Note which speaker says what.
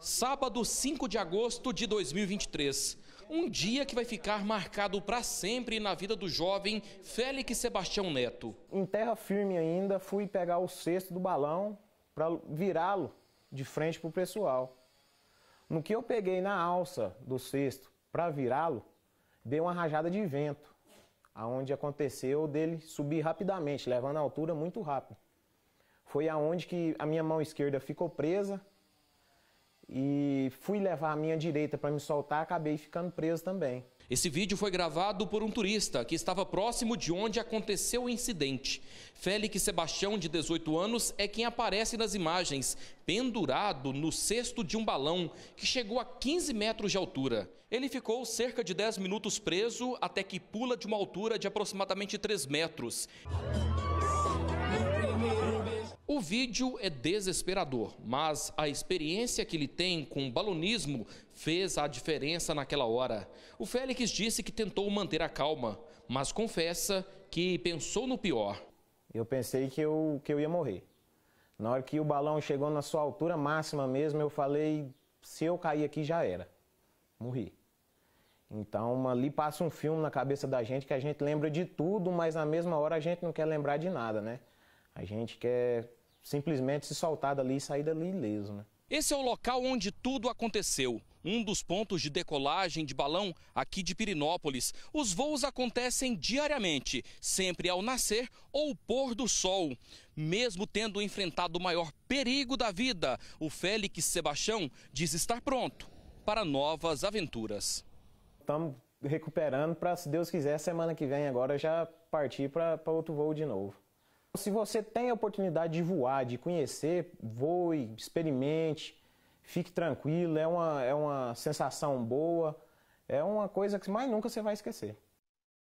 Speaker 1: Sábado 5 de agosto de 2023. Um dia que vai ficar marcado para sempre na vida do jovem Félix Sebastião Neto.
Speaker 2: Em terra firme ainda, fui pegar o cesto do balão para virá-lo de frente para o pessoal. No que eu peguei na alça do cesto para virá-lo, deu uma rajada de vento, aonde aconteceu dele subir rapidamente, levando a altura muito rápido. Foi aonde que a minha mão esquerda ficou presa e fui levar a minha direita para me soltar, acabei ficando preso também.
Speaker 1: Esse vídeo foi gravado por um turista que estava próximo de onde aconteceu o incidente. Félix Sebastião, de 18 anos, é quem aparece nas imagens, pendurado no cesto de um balão que chegou a 15 metros de altura. Ele ficou cerca de 10 minutos preso até que pula de uma altura de aproximadamente 3 metros. O vídeo é desesperador, mas a experiência que ele tem com balonismo fez a diferença naquela hora. O Félix disse que tentou manter a calma, mas confessa que pensou no pior.
Speaker 2: Eu pensei que eu, que eu ia morrer. Na hora que o balão chegou na sua altura máxima mesmo, eu falei: se eu cair aqui já era, morri. Então ali passa um filme na cabeça da gente que a gente lembra de tudo, mas na mesma hora a gente não quer lembrar de nada, né? A gente quer simplesmente se soltar dali e sair dali ileso, né?
Speaker 1: Esse é o local onde tudo aconteceu. Um dos pontos de decolagem de balão aqui de Pirinópolis. Os voos acontecem diariamente, sempre ao nascer ou pôr do sol. Mesmo tendo enfrentado o maior perigo da vida, o Félix Sebastião diz estar pronto para novas aventuras.
Speaker 2: Estamos recuperando para, se Deus quiser, semana que vem agora já partir para outro voo de novo. Se você tem a oportunidade de voar, de conhecer, voe, experimente, fique tranquilo, é uma, é uma sensação boa, é uma coisa que mais nunca você vai esquecer.